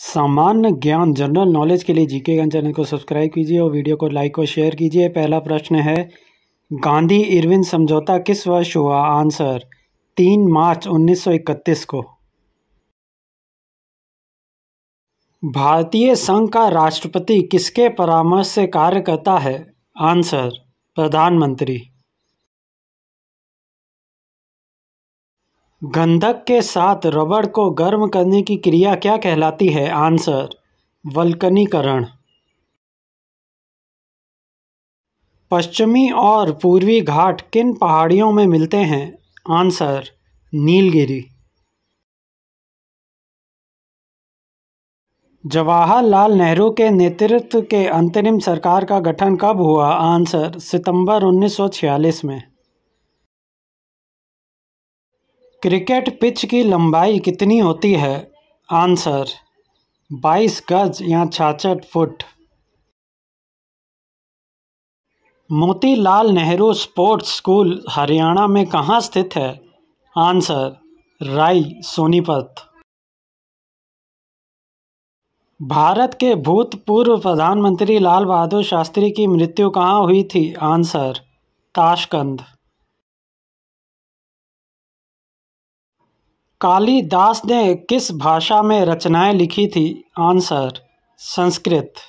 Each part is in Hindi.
सामान्य ज्ञान जनरल नॉलेज के लिए जीके ज्ञान चैनल को सब्सक्राइब कीजिए और वीडियो को लाइक और शेयर कीजिए पहला प्रश्न है गांधी इरविन समझौता किस वर्ष हुआ आंसर तीन मार्च 1931 को भारतीय संघ का राष्ट्रपति किसके परामर्श से कार्य करता है आंसर प्रधानमंत्री गंधक के साथ रबड़ को गर्म करने की क्रिया क्या कहलाती है आंसर वल्कनीकरण पश्चिमी और पूर्वी घाट किन पहाड़ियों में मिलते हैं आंसर नीलगिरी जवाहरलाल नेहरू के नेतृत्व के अंतरिम सरकार का गठन कब हुआ आंसर सितंबर 1946 में क्रिकेट पिच की लंबाई कितनी होती है आंसर बाईस गज या छाछठ foot Motilal Nehru sports school Haryana में कहाँ स्थित है आंसर राई सोनीपत भारत के भूतपूर्व प्रधानमंत्री लाल बहादुर शास्त्री की मृत्यु कहाँ हुई थी आंसर ताशकंद कालिदास ने किस भाषा में रचनाएं लिखी थी आंसर संस्कृत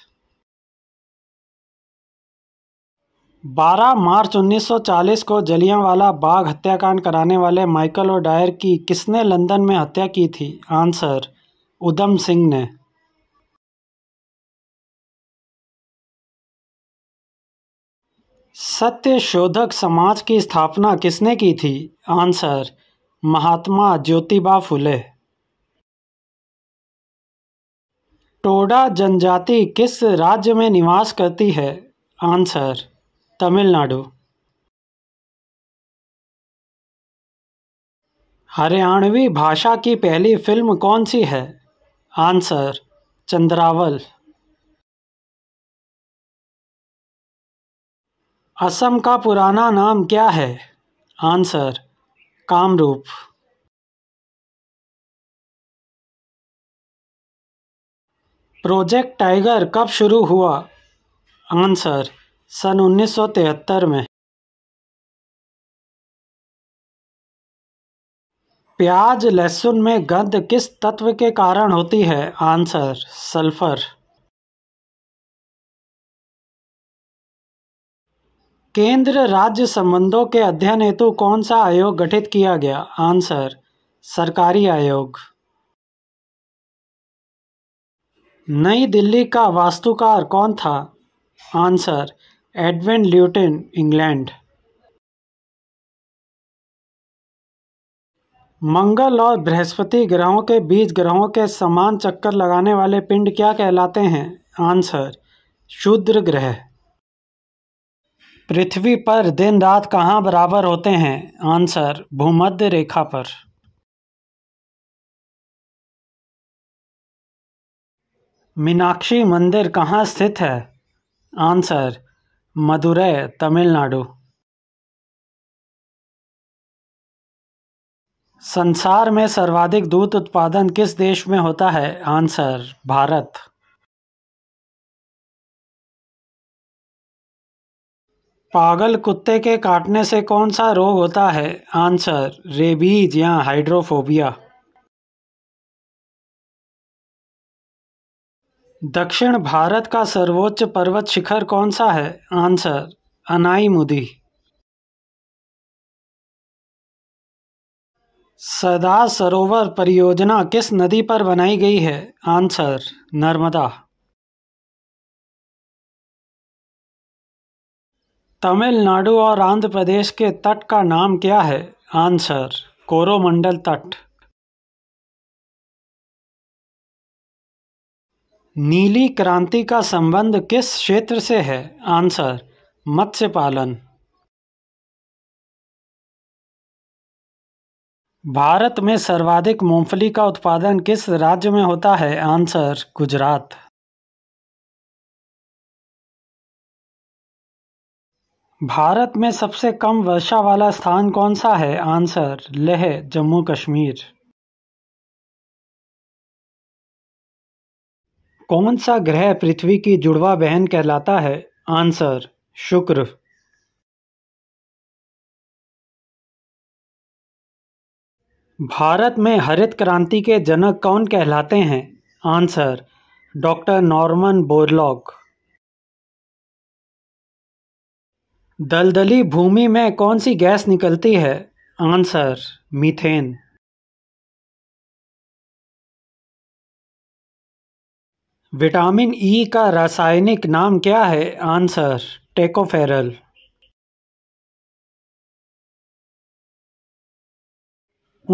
12 मार्च 1940 को जलियांवाला बाग हत्याकांड कराने वाले माइकल और डायर की किसने लंदन में हत्या की थी आंसर उधम सिंह ने सत्य शोधक समाज की स्थापना किसने की थी आंसर महात्मा ज्योतिबा फुले टोडा जनजाति किस राज्य में निवास करती है आंसर तमिलनाडु हरियाणवी भाषा की पहली फिल्म कौन सी है आंसर चंद्रावल असम का पुराना नाम क्या है आंसर कामरूप प्रोजेक्ट टाइगर कब शुरू हुआ आंसर सन 1973 में प्याज लहसुन में गंध किस तत्व के कारण होती है आंसर सल्फर केंद्र राज्य संबंधों के अध्ययन हेतु कौन सा आयोग गठित किया गया आंसर सरकारी आयोग नई दिल्ली का वास्तुकार कौन था answer Edwin Lutyens England Mangal और बृहस्पति ग्रहों के बीच ग्रहों के समान चक्कर लगाने वाले पिंड क्या कहलाते हैं आंसर शूद्र ग्रह पृथ्वी पर दिन रात कहाँ बराबर होते हैं आंसर भूमध्य रेखा पर मीनाक्षी मंदिर कहाँ स्थित है आंसर मदुरै तमिलनाडु संसार में सर्वाधिक दूध उत्पादन किस देश में होता है आंसर भारत पागल कुत्ते के काटने से कौन सा रोग होता है आंसर रेबीज या हाइड्रोफोबिया दक्षिण भारत का सर्वोच्च पर्वत शिखर कौन सा है आंसर अनाई मुदी सदा सरोवर परियोजना किस नदी पर बनाई गई है आंसर नर्मदा तमिलनाडु और आंध्र प्रदेश के तट का नाम क्या है आंसर कोरोमंडल तट नीली क्रांति का संबंध किस क्षेत्र से है आंसर मत्स्य पालन भारत में सर्वाधिक मूंगफली का उत्पादन किस राज्य में होता है आंसर गुजरात भारत में सबसे कम वर्षा वाला स्थान कौन सा है आंसर लेह जम्मू कश्मीर कौन सा ग्रह पृथ्वी की जुड़वा बहन कहलाता है आंसर शुक्र भारत में हरित क्रांति के जनक कौन कहलाते हैं आंसर डॉक्टर नॉर्मन बोरलॉग दलदली भूमि में कौन सी गैस निकलती है answer methane vitamin E e का रासायनिक नाम क्या है आंसर टेकोफेरल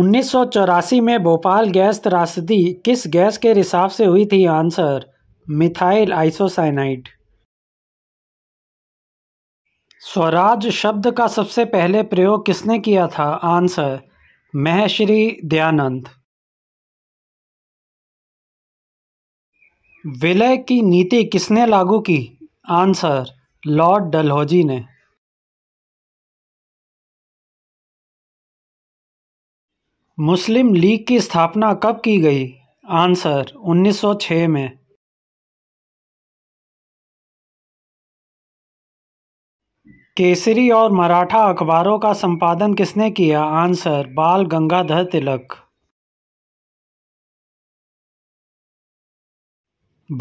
उन्नीस में भोपाल गैस त्रासदी किस गैस के रिसाव से हुई थी आंसर मिथाइल आइसोसाइनाइड स्वराज शब्द का सबसे पहले प्रयोग किसने किया था आंसर महश्री दयानंद विलय की नीति किसने लागू की आंसर लॉर्ड डलहौजी ने मुस्लिम लीग की स्थापना कब की गई आंसर 1906 में केसरी और मराठा अखबारों का संपादन किसने किया आंसर बाल गंगाधर तिलक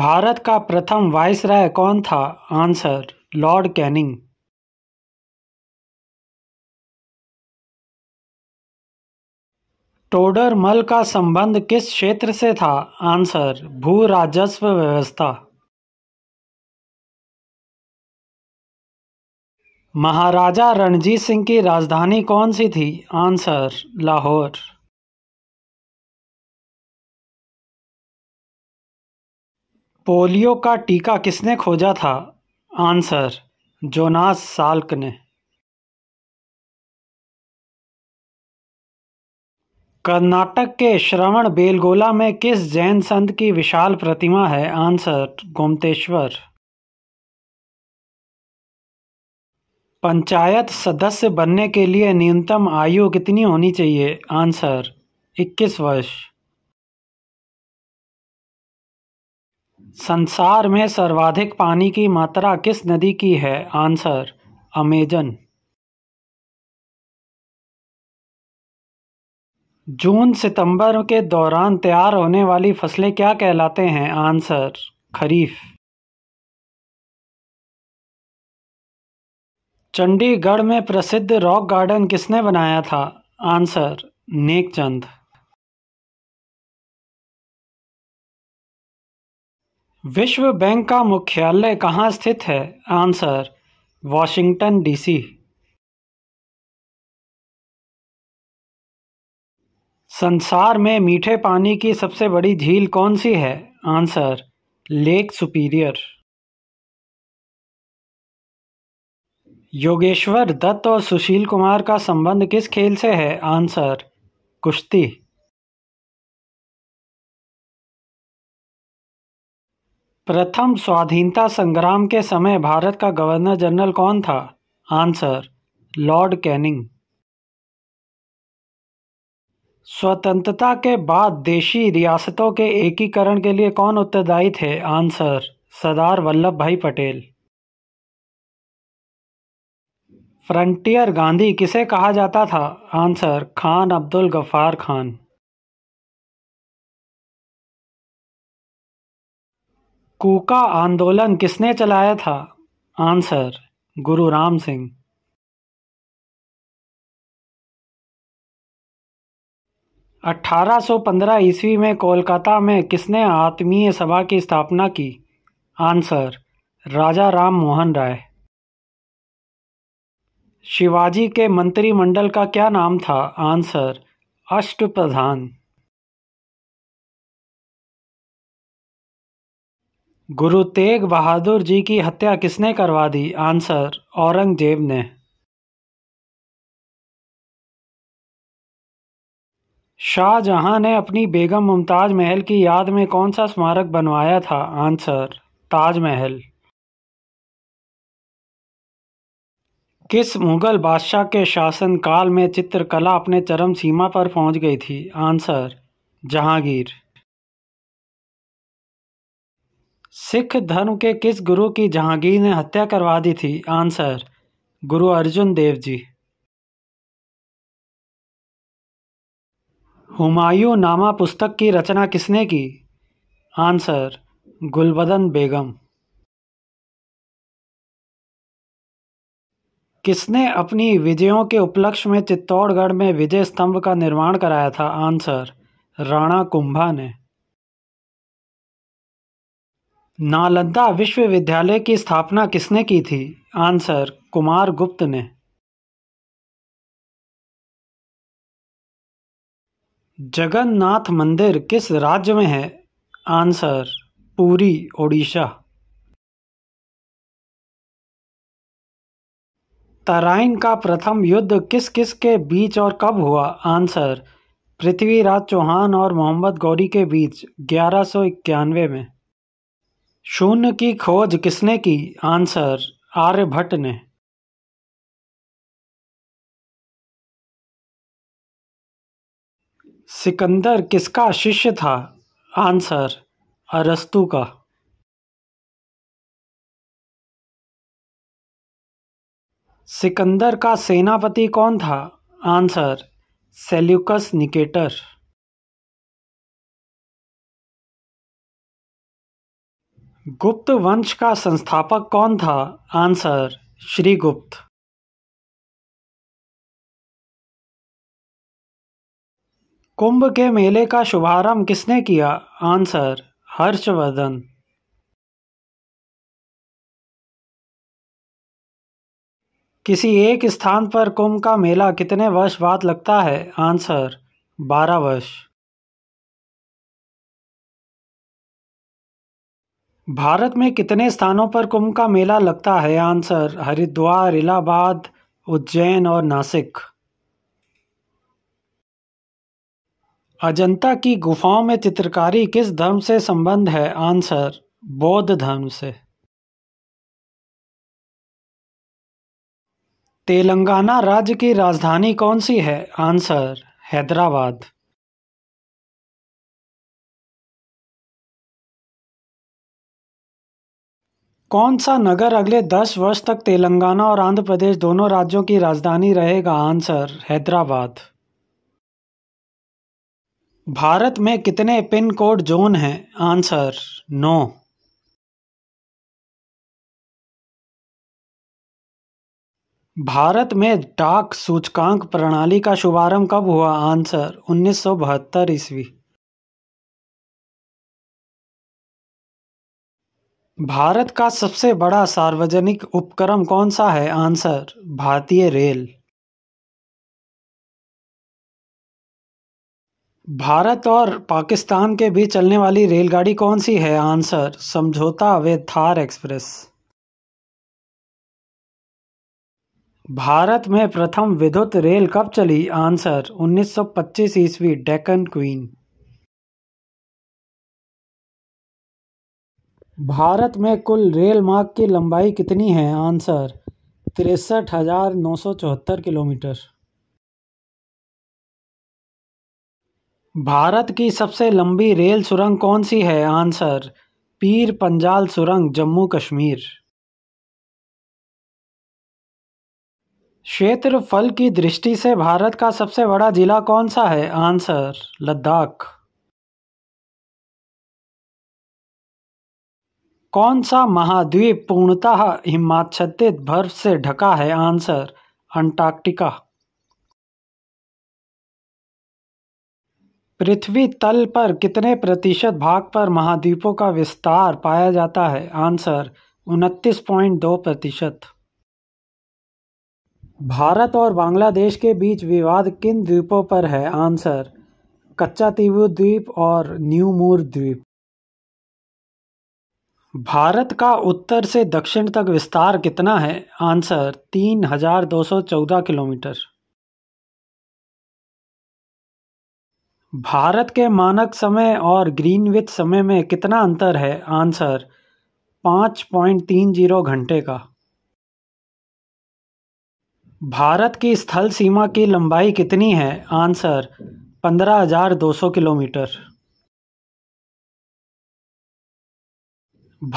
भारत का प्रथम वायसराय कौन था आंसर लॉर्ड कैनिंग टोडरमल का संबंध किस क्षेत्र से था आंसर भू राजस्व व्यवस्था महाराजा रणजीत सिंह की राजधानी कौन सी थी आंसर लाहौर पोलियो का टीका किसने खोजा था आंसर जोनास साल्क ने कर्नाटक के श्रवण बेलगोला में किस जैन संत की विशाल प्रतिमा है आंसर गोमतेश्वर पंचायत सदस्य बनने के लिए न्यूनतम आयु कितनी होनी चाहिए आंसर इक्कीस वर्ष संसार में सर्वाधिक पानी की मात्रा किस नदी की है आंसर अमेजन जून सितंबर के दौरान तैयार होने वाली फसलें क्या कहलाते हैं आंसर खरीफ चंडीगढ़ में प्रसिद्ध रॉक गार्डन किसने बनाया था आंसर नेकचंद विश्व बैंक का मुख्यालय कहाँ स्थित है आंसर वॉशिंगटन डीसी संसार में मीठे पानी की सबसे बड़ी झील कौन सी है answer Lake Superior Yogeshwar Dutt और सुशील कुमार का संबंध किस खेल से है आंसर कुश्ती प्रथम स्वाधीनता संग्राम के समय भारत का गवर्नर जनरल कौन था आंसर लॉर्ड कैनिंग स्वतंत्रता के बाद देशी रियासतों के एकीकरण के लिए कौन उत्तरदायी थे आंसर सरदार वल्लभ भाई पटेल फ्रंटियर गांधी किसे कहा जाता था आंसर खान अब्दुल गफ्फार खान कूका आंदोलन किसने चलाया था आंसर गुरु राम सिंह अठारह सौ पंद्रह ईस्वी में कोलकाता में किसने आत्मीय सभा की स्थापना की आंसर राजा राम मोहन राय शिवाजी के मंत्रिमंडल का क्या नाम था आंसर अष्ट प्रधान गुरु तेग बहादुर जी की हत्या किसने करवा दी आंसर औरंगजेब ने शाहजहां ने अपनी बेगम मुमताज महल की याद में कौन सा स्मारक बनवाया था आंसर ताजमहल किस मुगल बादशाह के शासनकाल में चित्रकला अपने चरम सीमा पर पहुंच गई थी आंसर जहांगीर सिख धर्म के किस गुरु की जहांगीर ने हत्या करवा दी थी आंसर गुरु अर्जुन देव जी हुमायूं नामा पुस्तक की रचना किसने की आंसर गुलबदन बेगम किसने अपनी विजयों के उपलक्ष्य में चित्तौड़गढ़ में विजय स्तंभ का निर्माण कराया था आंसर राणा कुंभा ने नालंदा विश्वविद्यालय की स्थापना किसने की थी आंसर कुमार गुप्त ने जगन्नाथ मंदिर किस राज्य में है आंसर पूरी ओडिशा तराइन का प्रथम युद्ध किस किस के बीच और कब हुआ आंसर पृथ्वीराज चौहान और मोहम्मद गौरी के बीच ग्यारह में शून्य की खोज किसने की आंसर आर्यभट्ट ने सिकंदर किसका शिष्य था आंसर अरस्तु का सिकंदर का सेनापति कौन था आंसर सेल्यूकस निकेटर गुप्त वंश का संस्थापक कौन था आंसर श्रीगुप्त कुंभ के मेले का शुभारंभ किसने किया आंसर हर्षवर्धन किसी एक स्थान पर कुंभ का मेला कितने वर्ष बाद लगता है आंसर बारह वर्ष भारत में कितने स्थानों पर कुंभ का मेला लगता है आंसर हरिद्वार इलाहाबाद उज्जैन और नासिक अजंता की गुफाओं में चित्रकारी किस धर्म से संबंध है आंसर बौद्ध धर्म से तेलंगाना राज्य की राजधानी कौन सी है आंसर हैदराबाद कौन सा नगर अगले दस वर्ष तक तेलंगाना और आंध्र प्रदेश दोनों राज्यों की राजधानी रहेगा आंसर हैदराबाद भारत में कितने पिन कोड जोन हैं आंसर नौ भारत में डाक सूचकांक प्रणाली का शुभारंभ कब हुआ आंसर उन्नीस सौ बहत्तर ईस्वी भारत का सबसे बड़ा सार्वजनिक उपक्रम कौन सा है आंसर भारतीय रेल भारत और पाकिस्तान के बीच चलने वाली रेलगाड़ी कौन सी है आंसर समझौता वे थार एक्सप्रेस भारत में प्रथम विद्युत रेल कब चली आंसर 1925 ईस्वी डेकन क्वीन भारत में कुल रेल मार्ग की लंबाई कितनी है आंसर तिरसठ हजार नौ सौ चौहत्तर किलोमीटर भारत की सबसे लंबी रेल सुरंग कौन सी है आंसर पीर पंजाल सुरंग जम्मू कश्मीर क्षेत्रफल की दृष्टि से भारत का सबसे बड़ा जिला कौन सा है आंसर लद्दाख कौन सा महाद्वीप पूर्णतः हिमाच्छादित बर्फ से ढका है आंसर अंटार्कटिका पृथ्वी तल पर कितने प्रतिशत भाग पर महाद्वीपों का विस्तार पाया जाता है आंसर उनतीस पॉइंट दो प्रतिशत भारत और बांग्लादेश के बीच विवाद किन द्वीपों पर है आंसर कच्चा तीवू द्वीप और न्यूमूर द्वीप भारत का उत्तर से दक्षिण तक विस्तार कितना है आंसर तीन हजार दो सौ चौदह किलोमीटर भारत के मानक समय और ग्रीनविथ समय में कितना अंतर है आंसर पाँच पॉइंट तीन जीरो घंटे का भारत की स्थल सीमा की लंबाई कितनी है आंसर पंद्रह हजार दो सौ किलोमीटर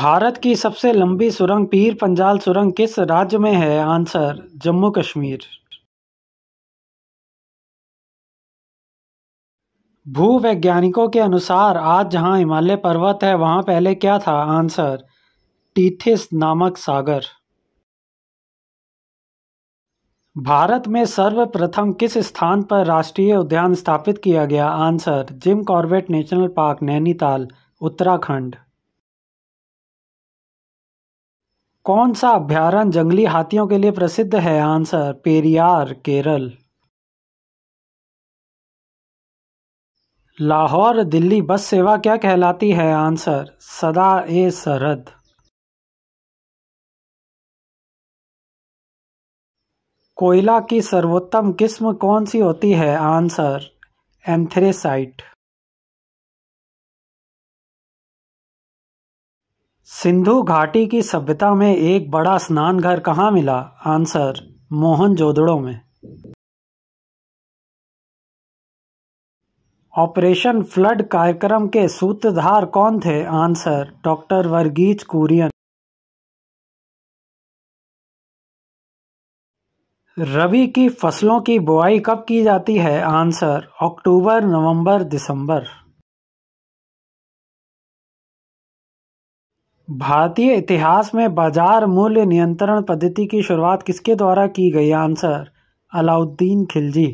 भारत की सबसे लंबी सुरंग पीर पंजाल सुरंग किस राज्य में है आंसर जम्मू कश्मीर भूवैज्ञानिकों के अनुसार आज जहां हिमालय पर्वत है वहां पहले क्या था आंसर टीथिस नामक सागर भारत में सर्वप्रथम किस स्थान पर राष्ट्रीय उद्यान स्थापित किया गया answer Jim Corbett national park Nainital Uttarakhand कौन सा अभ्यारण्य जंगली हाथियों के लिए प्रसिद्ध है आंसर पेरियार केरल लाहौर दिल्ली बस सेवा क्या कहलाती है आंसर सदा ए सरहद कोयला की सर्वोत्तम किस्म कौन सी होती है आंसर एंथ्रेसाइट सिंधु घाटी की सभ्यता में एक बड़ा स्नान घर कहाँ मिला आंसर मोहन जोदड़ो में ऑपरेशन फ्लड कार्यक्रम के सूत्रधार कौन थे आंसर डॉक्टर वर्गीज कुरियन रबी की फसलों की बुआई कब की जाती है आंसर अक्टूबर नवंबर दिसंबर भारतीय इतिहास में बाजार मूल्य नियंत्रण पद्धति की शुरुआत किसके द्वारा की गई आंसर अलाउद्दीन खिलजी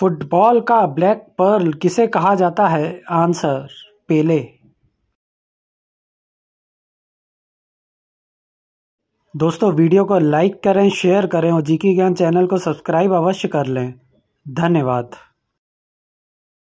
फुटबॉल का ब्लैक पर्ल किसे कहा जाता है आंसर पेले दोस्तों वीडियो को लाइक करें शेयर करें और जी की ज्ञान चैनल को सब्सक्राइब अवश्य कर लें धन्यवाद